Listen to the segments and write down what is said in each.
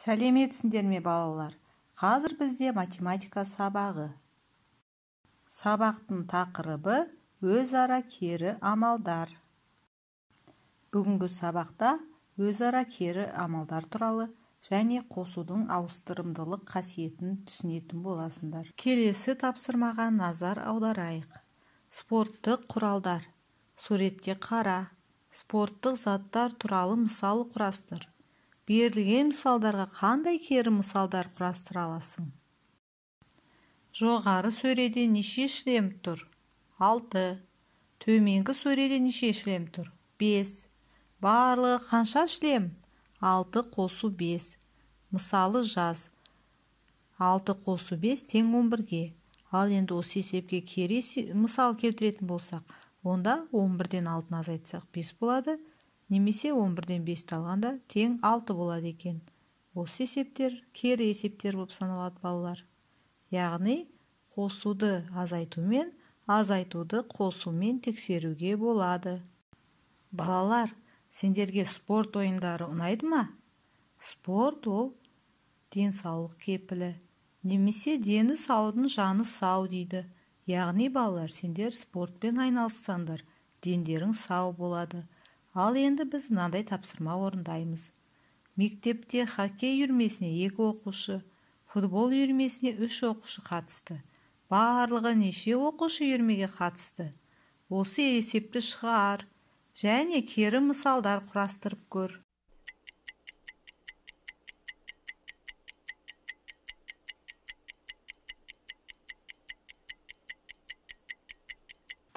сәлеметсіздер ме балалар қазір бізде математика сабағы сабақтың тақырыбы өзара кері амалдар бүгінгі сабақта өзара кері амалдар туралы және қосудың ауыстырымдылық қасиетін түсінетін боласыңдар келесі тапсырмаға назар аударайық спорттық құралдар суретке қара спорттық заттар туралы мысал құрастыр берілген мысалдарға қандай кері мысалдар құрастыра аласың жоғары сөреде неше шлем тұр алты төменгі сөреде неше шлем тұр бес барлығы қанша шлем алты қосу бес мысалы жаз алты қосу бес тең он бірге ал енді осы есепке кері мысал келтіретін болсақ онда он бірден алтыны азайтсақ бес болады немесе 11-ден 5-ті алғанда тең 6 болады екен. Осы есептер кері есептер болып саналады балалар. Яғни қосуды азайтумен, азайтуды қосумен тексеруге болады. Балалар, сендерге спорт ойындары ұнайды ма? Спорт ол денсаулық кепілі. Немесе дені саудың жаны сау дейді. Яғни балалар, сендер спортпен айналыссаңдар, дендерің сау болады ал енді біз мынандай тапсырма орындаймыз мектепте хоккей үйірмесіне екі оқушы футбол үйірмесіне үш оқушы қатысты барлығы неше оқушы үйірмеге қатысты осы есепті шығар және кері мысалдар құрастырып көр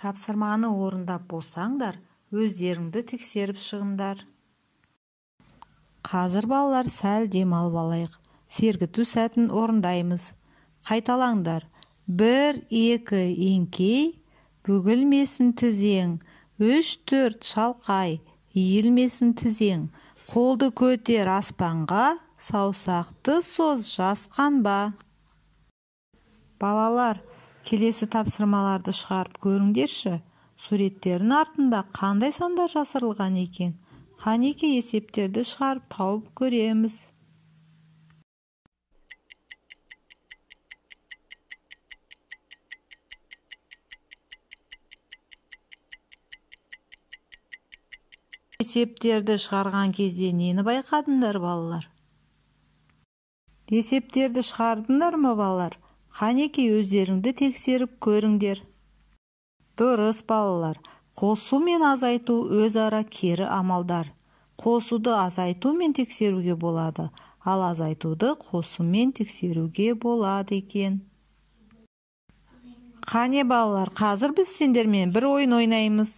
тапсырманы орындап болсаңдар өздеріңді тексеріп шығыңдар қазір балалар сәл демалып алайық сергіту сәтін орындаймыз қайталаңдар бір екі еңкей бүгілмесін тізең үш төрт шалқай иілмесін тізең қолды көтер аспанға саусақты соз жасқанба балалар келесі тапсырмаларды шығарып көріңдерші Суреттерін артында қандай сандар жасырылған екен қанеке есептерді шығарып тауып көреміз есептерді шығарған кезде нені байқадыңдар балалар есептерді шығардыңдар ма балалар қанеке өздеріңді тексеріп көріңдер дұрыс балалар қосу мен азайту өзара кері амалдар қосуды азайту мен тексеруге болады ал азайтуды қосу мен тексеруге болады екен қане балалар қазір біз сендермен бір ойын ойнаймыз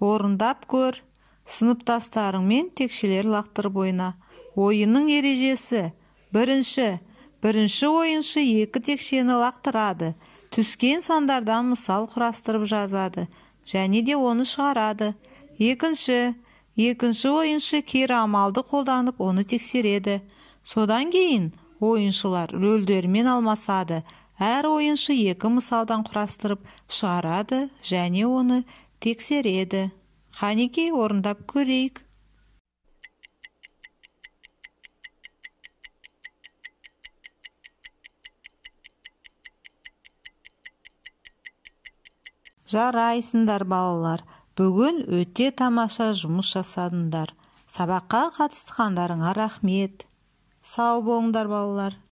орындап көр сыныптастарыңмен текшелер лақтырып ойна ойынның ережесі бірінші бірінші ойыншы екі текшені лақтырады түскен сандардан мысал құрастырып жазады және де оны шығарады екінші екінші ойыншы кері амалды қолданып оны тексереді содан кейін ойыншылар рөлдерімен алмасады әр ойыншы екі мысалдан құрастырып шығарады және оны тексереді қанекей орындап көрейік жарайсыңдар балалар бүгін өте тамаша жұмыс жасадыңдар сабаққа қатысқандарыңа рахмет сау болыңдар балалар